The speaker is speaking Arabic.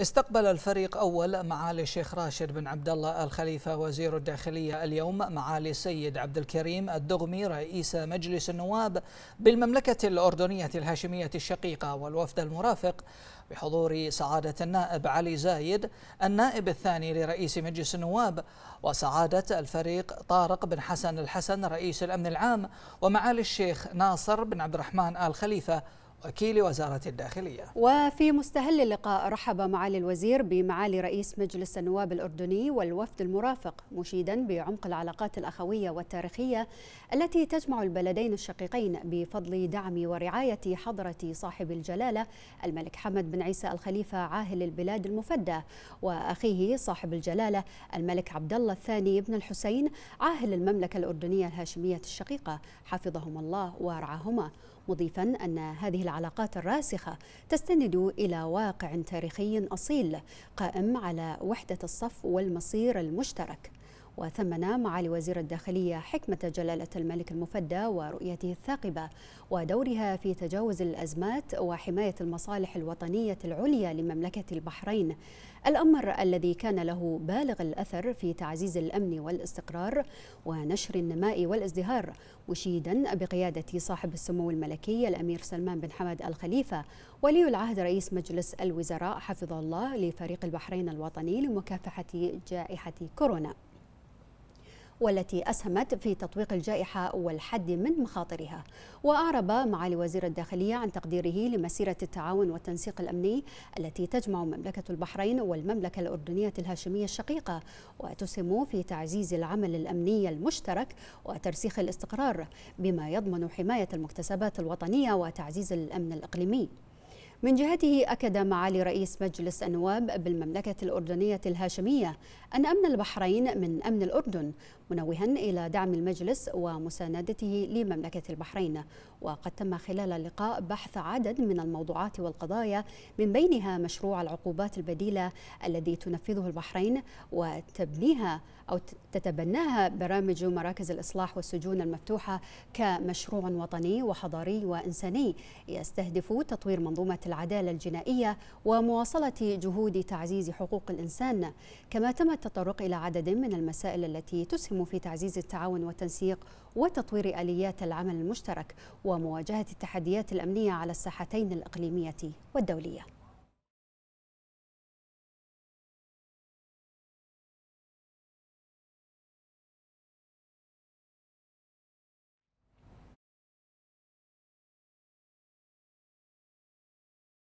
استقبل الفريق أول معالي الشيخ راشد بن عبد الله الخليفة وزير الداخلية اليوم معالي السيد عبد الكريم الدغمي رئيس مجلس النواب بالمملكة الأردنية الهاشمية الشقيقة والوفد المرافق بحضور سعادة النائب علي زايد النائب الثاني لرئيس مجلس النواب وسعادة الفريق طارق بن حسن الحسن رئيس الأمن العام ومعالي الشيخ ناصر بن عبد الرحمن آل خليفة وكيل وزارة الداخلية وفي مستهل اللقاء رحب معالي الوزير بمعالي رئيس مجلس النواب الأردني والوفد المرافق مشيدا بعمق العلاقات الأخوية والتاريخية التي تجمع البلدين الشقيقين بفضل دعم ورعاية حضرة صاحب الجلالة الملك حمد بن عيسى الخليفة عاهل البلاد المفدى وأخيه صاحب الجلالة الملك عبد الله الثاني بن الحسين عاهل المملكة الأردنية الهاشمية الشقيقة حفظهما الله ورعاهما مضيفا أن هذه العلاقات الراسخة تستند إلى واقع تاريخي أصيل قائم على وحدة الصف والمصير المشترك وثمن معالي وزير الداخلية حكمة جلالة الملك المفدى ورؤيته الثاقبة ودورها في تجاوز الأزمات وحماية المصالح الوطنية العليا لمملكة البحرين الأمر الذي كان له بالغ الأثر في تعزيز الأمن والاستقرار ونشر النماء والازدهار مشيدا بقيادة صاحب السمو الملكي الأمير سلمان بن حمد الخليفة ولي العهد رئيس مجلس الوزراء حفظه الله لفريق البحرين الوطني لمكافحة جائحة كورونا والتي أسهمت في تطويق الجائحة والحد من مخاطرها وأعرب معالي وزير الداخلية عن تقديره لمسيرة التعاون والتنسيق الأمني التي تجمع مملكة البحرين والمملكة الأردنية الهاشمية الشقيقة وتسهم في تعزيز العمل الأمني المشترك وترسيخ الاستقرار بما يضمن حماية المكتسبات الوطنية وتعزيز الأمن الإقليمي من جهته أكد معالي رئيس مجلس النواب بالمملكة الأردنية الهاشمية أن أمن البحرين من أمن الأردن منوها إلى دعم المجلس ومساندته لمملكة البحرين وقد تم خلال اللقاء بحث عدد من الموضوعات والقضايا من بينها مشروع العقوبات البديلة الذي تنفذه البحرين وتبنيها أو تتبناها برامج مراكز الإصلاح والسجون المفتوحة كمشروع وطني وحضاري وإنساني يستهدف تطوير منظومة العدالة الجنائية ومواصلة جهود تعزيز حقوق الإنسان كما تم التطرق إلى عدد من المسائل التي تسهم في تعزيز التعاون والتنسيق وتطوير آليات العمل المشترك ومواجهة التحديات الأمنية على الساحتين الإقليمية والدولية